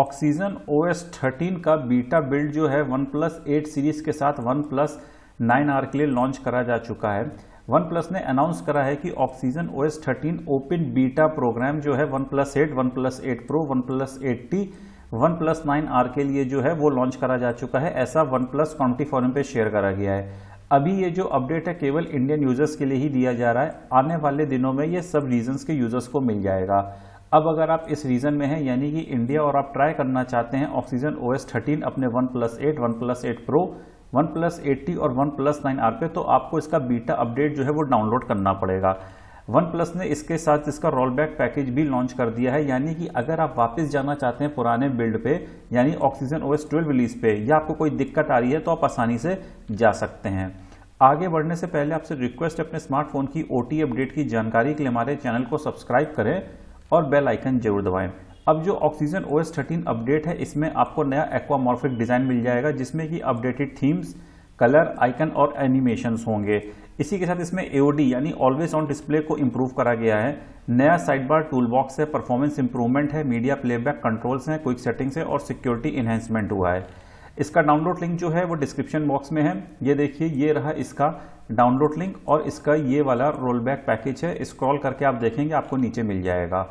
oxygen O S thirteen का beta build जो है वन प्लस एट सीरीज के साथ वन प्लस नाइन आर के लिए लॉन्च करा जा चुका है वन प्लस ने अनाउंस करा है कि oxygen O S thirteen open beta program जो है one plus eight one plus eight pro one plus eight T one plus nine R के लिए जो है वो लॉन्च करा जा चुका है ऐसा वन प्लस कॉन्टी फॉरम पे शेयर करा गया है अभी ये जो अपडेट है केवल इंडियन यूजर्स के लिए ही दिया जा रहा है आने वाले दिनों में ये सब रीजन्स के यूजर्स को मिल जाएगा अब अगर आप इस रीजन में हैं यानी कि इंडिया और आप ट्राई करना चाहते हैं ऑक्सीजन ओ एस थर्टीन अपने one plus eight one plus eight pro one plus eight T और वन प्लस नाइन आर पे तो आपको इसका बीटा अपडेट जो है वो डाउनलोड करना पड़ेगा वन प्लस ने इसके साथ इसका रोल बैक पैकेज भी लॉन्च कर दिया है यानी कि अगर आप वापस जाना चाहते हैं पुराने बिल्ड पे यानी oxygen O S twelve release पे या आपको कोई दिक्कत आ रही है तो आप आसानी से जा सकते हैं आगे बढ़ने से पहले आपसे रिक्वेस्ट है अपने स्मार्टफोन की ओ अपडेट की जानकारी के लिए हमारे चैनल को सब्सक्राइब करें और बेल आइकन जरूर दबाएं अब जो oxygen O S thirteen update है इसमें आपको नया एक्वामॉर्फिक डिज़ाइन मिल जाएगा जिसमें कि अपडेटेड थीम्स कलर आइकन और एनिमेशन होंगे इसी के साथ इसमें एओडी यानी ऑलवेज ऑन डिस्प्ले को इम्प्रूव करा गया है नया साइड बार टूल बॉक्स है परफॉर्मेंस इंप्रूवमेंट है मीडिया प्लेबैक कंट्रोल्स हैं क्विक सेटिंग्स है और सिक्योरिटी इन्हेंसमेंट हुआ है इसका डाउनलोड लिंक जो है वो डिस्क्रिप्शन बॉक्स में है ये देखिए ये रहा इसका डाउनलोड लिंक और इसका ये वाला रोल बैक पैकेज है स्क्रॉल करके आप देखेंगे आपको नीचे मिल जाएगा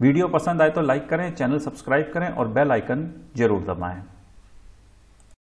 वीडियो पसंद आए तो लाइक करें चैनल सब्सक्राइब करें और बेल आइकन जरूर दबाएं